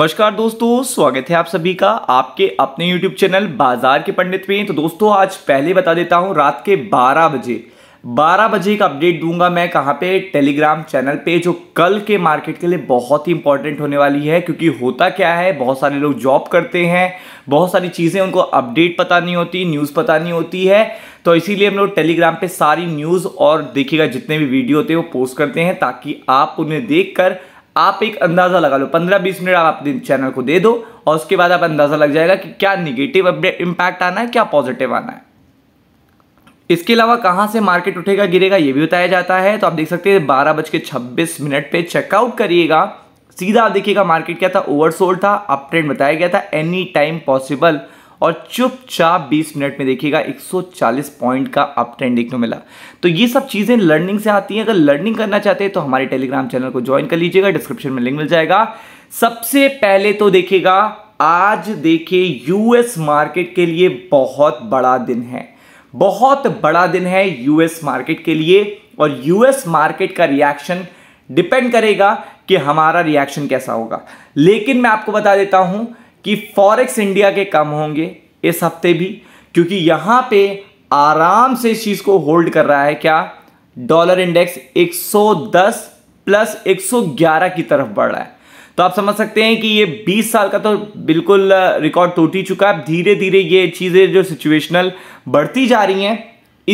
नमस्कार दोस्तों स्वागत है आप सभी का आपके अपने YouTube चैनल बाजार के पंडित में तो दोस्तों आज पहले बता देता हूं रात के 12 बजे 12 बजे का अपडेट दूंगा मैं कहां पे टेलीग्राम चैनल पे जो कल के मार्केट के लिए बहुत ही इंपॉर्टेंट होने वाली है क्योंकि होता क्या है बहुत सारे लोग जॉब करते हैं बहुत सारी चीज़ें उनको अपडेट पता नहीं होती न्यूज़ पता नहीं होती है तो इसीलिए हम लोग टेलीग्राम पे सारी न्यूज़ और देखिएगा जितने भी वीडियो होते हैं वो पोस्ट करते हैं ताकि आप उन्हें कर आप एक अंदाज़ा लगा लो पंद्रह बीस मिनट आप अपने चैनल को दे दो और उसके बाद आप अंदाज़ा लग जाएगा कि क्या निगेटिव इम्पैक्ट आना है क्या पॉजिटिव आना है इसके अलावा कहाँ से मार्केट उठेगा गिरेगा ये भी बताया जाता है तो आप देख सकते हैं बारह बज के छब्बीस मिनट पर चेकआउट करिएगा सीधा आप देखिएगा मार्केट क्या था ओवरसोल्ड था अप ट्रेंड बताया गया था एनी टाइम पॉसिबल और चुपचाप 20 मिनट में देखिएगा 140 पॉइंट का अप ट्रेंड देखने मिला तो ये सब चीज़ें लर्निंग से आती हैं अगर लर्निंग करना चाहते हैं तो हमारे टेलीग्राम चैनल को ज्वाइन कर लीजिएगा डिस्क्रिप्शन में लिंक मिल जाएगा सबसे पहले तो देखिएगा आज देखिए यूएस मार्केट के लिए बहुत बड़ा दिन है बहुत बड़ा दिन है यूएस मार्केट के लिए और यूएस मार्केट का रिएक्शन डिपेंड करेगा कि हमारा रिएक्शन कैसा होगा लेकिन मैं आपको बता देता हूं कि फॉरेक्स इंडिया के कम होंगे इस हफ्ते भी क्योंकि यहां पे आराम से इस चीज़ को होल्ड कर रहा है क्या डॉलर इंडेक्स 110 प्लस 111 की तरफ बढ़ रहा है तो आप समझ सकते हैं कि ये 20 साल का तो बिल्कुल रिकॉर्ड टूट ही चुका है धीरे धीरे ये चीज़ें जो सिचुएशनल बढ़ती जा रही हैं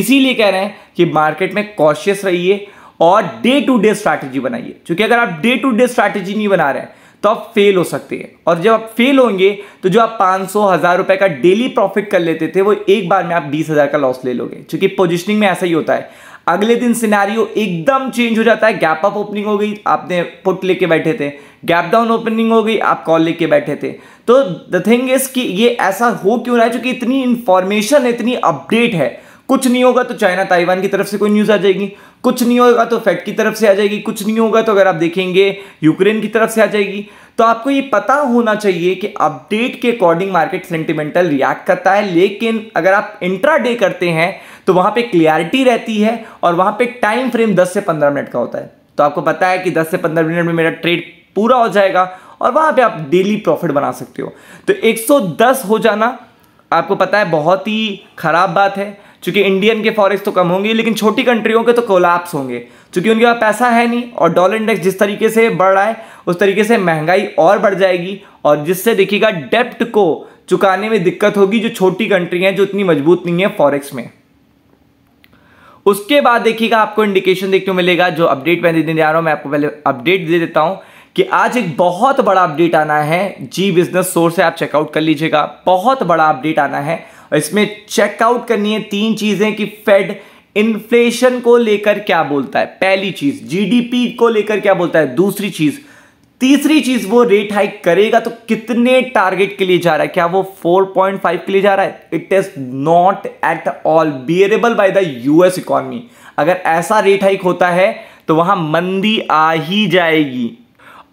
इसीलिए कह रहे हैं कि मार्केट में कॉशियस रहिए और डे टू डे स्ट्रैटेजी बनाइए क्योंकि अगर आप डे टू डे स्ट्रैटेजी नहीं बना रहे हैं तो आप फेल हो सकते हैं और जब आप फेल होंगे तो जो आप पांच सौ हज़ार रुपए का डेली प्रॉफिट कर लेते थे वो एक बार में आप बीस हज़ार का लॉस ले लोगे क्योंकि पोजिशनिंग में ऐसा ही होता है अगले दिन सिनारियो एकदम चेंज हो जाता है गैप अप ओपनिंग हो गई आपने पुट लेके बैठे थे गैप डाउन ओपनिंग हो गई आप कॉल लेके बैठे थे तो द थिंग इज कि ये ऐसा हो क्यों रहा है क्योंकि इतनी इन्फॉर्मेशन इतनी अपडेट है कुछ नहीं होगा तो चाइना ताइवान की तरफ से कोई न्यूज़ आ जाएगी कुछ नहीं होगा तो फेड की तरफ से आ जाएगी कुछ नहीं होगा तो अगर आप देखेंगे यूक्रेन की तरफ से आ जाएगी तो आपको ये पता होना चाहिए कि अपडेट के अकॉर्डिंग मार्केट सेंटिमेंटल रिएक्ट करता है लेकिन अगर आप इंट्रा डे करते हैं तो वहां पे क्लियरिटी रहती है और वहाँ पे टाइम फ्रेम 10 से 15 मिनट का होता है तो आपको पता है कि 10 से 15 मिनट में मेरा ट्रेड पूरा हो जाएगा और वहाँ पे आप डेली प्रॉफिट बना सकते हो तो 110 हो जाना आपको पता है बहुत ही ख़राब बात है चूंकि इंडियन के फॉरेक्स तो कम होंगे लेकिन छोटी कंट्रियों के तो कोलैप्स होंगे चूंकि उनके पास पैसा है नहीं और डॉलर इंडेक्स जिस तरीके से बढ़ रहा है उस तरीके से महंगाई और बढ़ जाएगी और जिससे देखिएगा डेप्ट को चुकाने में दिक्कत होगी जो छोटी कंट्री हैं जो इतनी मजबूत नहीं है फॉरेक्स में उसके बाद देखिएगा आपको इंडिकेशन देखने को मिलेगा जो अपडेट मैं देने जा रहा हूं मैं आपको पहले अपडेट दे देता हूं कि आज एक बहुत बड़ा अपडेट आना है जी बिजनेस सोर्स है आप चेकआउट कर लीजिएगा बहुत बड़ा अपडेट आना है इसमें चेकआउट करनी है तीन चीजें कि फेड इन्फ्लेशन को लेकर क्या बोलता है पहली चीज जीडीपी को लेकर क्या बोलता है दूसरी चीज तीसरी चीज वो रेट हाइक करेगा तो कितने टारगेट के लिए जा रहा है क्या वो 4.5 के लिए जा रहा है it is not at all bearable by the US economy अगर ऐसा रेट हाइक होता है तो वहां मंदी आ ही जाएगी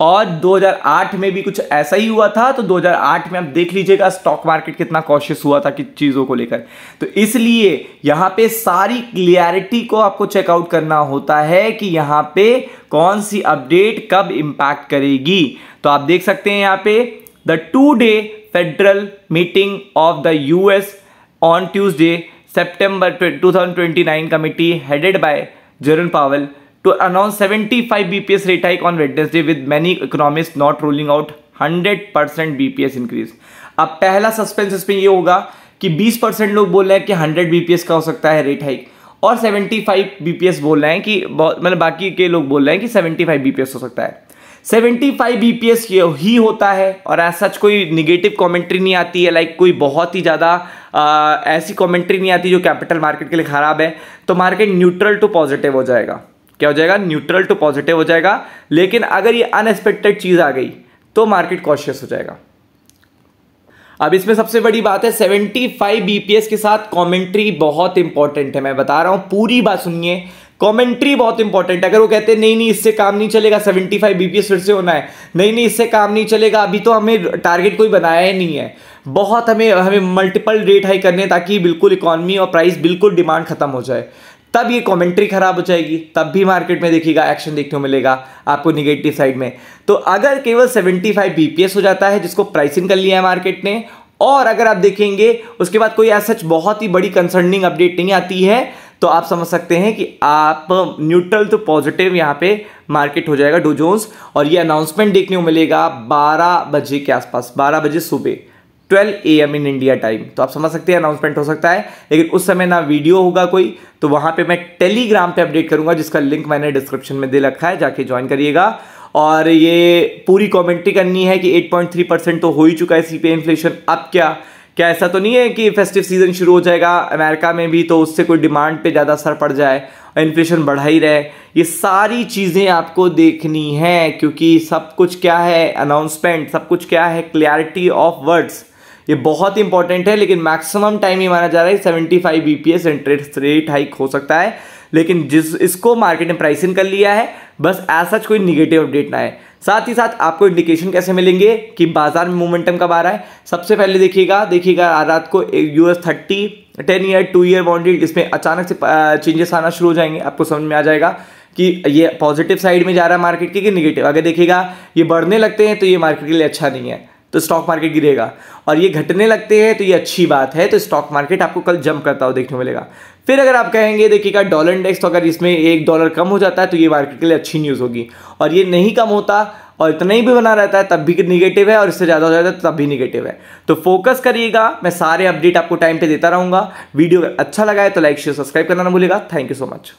और 2008 में भी कुछ ऐसा ही हुआ था तो 2008 में आप देख लीजिएगा स्टॉक मार्केट कितना कॉशियस हुआ था कि चीज़ों को लेकर तो इसलिए यहाँ पे सारी क्लियरिटी को आपको चेकआउट करना होता है कि यहाँ पे कौन सी अपडेट कब इम्पैक्ट करेगी तो आप देख सकते हैं यहाँ पे the two day federal meeting of the US on Tuesday September 2029 committee headed by Jerome Powell to announce 75 एस rate hike on Wednesday with many economic not ruling out 100 percent B P S increase अब पहला suspense इसमें यह होगा कि 20 percent लोग बोल रहे हैं कि 100 एस का हो सकता है रेट हाइक और 75 एस बोल रहे हैं कि मतलब बाकी के लोग बोल रहे हैं कि 75 एस हो सकता है 75 एस ही होता है और एज सच कोई निगेटिव कॉमेंट्री नहीं आती है लाइक कोई बहुत ही ज़्यादा ऐसी कॉमेंट्री नहीं आती जो कैपिटल मार्केट के लिए ख़राब है तो मार्केट न्यूट्रल टू पॉजिटिव हो जाएगा क्या हो जाएगा न्यूट्रल टू पॉजिटिव हो जाएगा लेकिन अगर ये अनएक्सपेक्टेड चीज़ आ गई तो मार्केट कॉशियस हो जाएगा अब इसमें सबसे बड़ी बात है 75 बीपीएस के साथ कॉमेंट्री बहुत इंपॉर्टेंट है मैं बता रहा हूं पूरी बात सुनिए कॉमेंट्री बहुत इंपॉर्टेंट है अगर वो कहते हैं नहीं नहीं इससे काम नहीं चलेगा 75 बीपीएस फिर से होना है नहीं नहीं इससे काम नहीं चलेगा अभी तो हमें टारगेट कोई बनाया ही नहीं है बहुत हमें हमें मल्टीपल रेट हाई करने ताकि बिल्कुल इकोनॉमी और प्राइस बिल्कुल डिमांड खत्म हो जाए तब ये कमेंट्री खराब हो जाएगी तब भी मार्केट में देखिएगा एक्शन देखने को मिलेगा आपको निगेटिव साइड में तो अगर केवल 75 फाइव हो जाता है जिसको प्राइसिंग कर लिया है मार्केट ने और अगर आप देखेंगे उसके बाद कोई ऐसा बहुत ही बड़ी कंसर्निंग अपडेट नहीं आती है तो आप समझ सकते हैं कि आप न्यूट्रल तो पॉजिटिव यहाँ पे मार्केट हो जाएगा डोजोन्स और ये अनाउंसमेंट देखने को मिलेगा 12 बजे के आसपास 12 बजे सुबह twelve A M in India time तो आप समझ सकते हैं अनाउंसमेंट हो सकता है लेकिन उस समय ना वीडियो होगा कोई तो वहाँ पे मैं टेलीग्राम पे अपडेट करूँगा जिसका लिंक मैंने डिस्क्रिप्शन में दे रखा है जाके ज्वाइन करिएगा और ये पूरी कॉमेंट्री करनी है कि 8.3 परसेंट तो हो ही चुका है सी इन्फ्लेशन अब क्या क्या ऐसा तो नहीं है कि फेस्टिव सीजन शुरू हो जाएगा अमेरिका में भी तो उससे कोई डिमांड पे ज़्यादा असर पड़ जाए और इन्फ्लेशन बढ़ा ही रहे ये सारी चीज़ें आपको देखनी है क्योंकि सब कुछ क्या है अनाउंसमेंट सब कुछ क्या है क्लैरिटी ऑफ वर्ड्स ये बहुत ही इंपॉर्टेंट है लेकिन मैक्सिमम टाइम ये माना जा रहा है seventy five B P S interest rate hike हो सकता है लेकिन जिस इसको मार्केट ने प्राइस इन कर लिया है बस एज सच कोई निगेटिव अपडेट ना है साथ ही साथ आपको इंडिकेशन कैसे मिलेंगे कि बाजार में मोमेंटम कब आ रहा है सबसे पहले देखिएगा देखिएगा रात को U S thirty ten year two year boundary इसमें अचानक से चेंजेस आना शुरू हो जाएंगे आपको समझ में आ जाएगा कि ये पॉजिटिव साइड में जा रहा है मार्केट के कि निगेटिव अगर देखिएगा ये बढ़ने लगते हैं तो ये मार्केट के लिए अच्छा नहीं है तो स्टॉक मार्केट गिरेगा और ये घटने लगते हैं तो ये अच्छी बात है तो स्टॉक मार्केट आपको कल जंप करता हुआ देखने मिलेगा फिर अगर आप कहेंगे देखिएगा डॉलर इंडेक्स तो अगर इसमें एक डॉलर कम हो जाता है तो ये मार्केट के लिए अच्छी न्यूज़ होगी और ये नहीं कम होता और इतना ही भी बना रहता है तब भी निगेटिव है और इससे ज़्यादा हो जाता है तो तब भी निगेटिव है तो फोकस करिएगा मैं सारे अपडेट आपको टाइम पर देता रहूँगा वीडियो अच्छा लगा है तो लाइक शेयर सब्सक्राइब करना ना भूलेगा थैंक यू सो मच